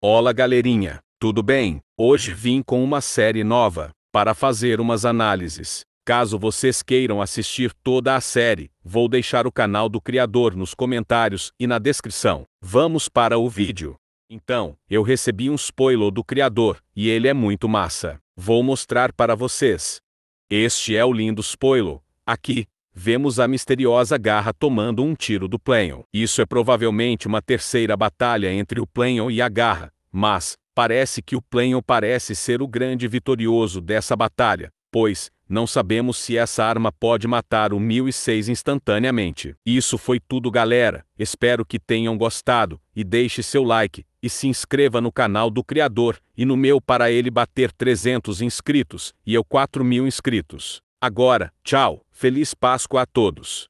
Olá galerinha, tudo bem? Hoje vim com uma série nova, para fazer umas análises. Caso vocês queiram assistir toda a série, vou deixar o canal do criador nos comentários e na descrição. Vamos para o vídeo. Então, eu recebi um spoiler do criador, e ele é muito massa. Vou mostrar para vocês. Este é o lindo spoiler. Aqui, vemos a misteriosa garra tomando um tiro do Plenion. Isso é provavelmente uma terceira batalha entre o Plenion e a garra, mas parece que o Plenion parece ser o grande vitorioso dessa batalha, pois não sabemos se essa arma pode matar o 1006 instantaneamente. Isso foi tudo, galera. Espero que tenham gostado e deixe seu like e se inscreva no canal do criador e no meu para ele bater 300 inscritos e eu 4 mil inscritos. Agora, tchau, feliz Páscoa a todos.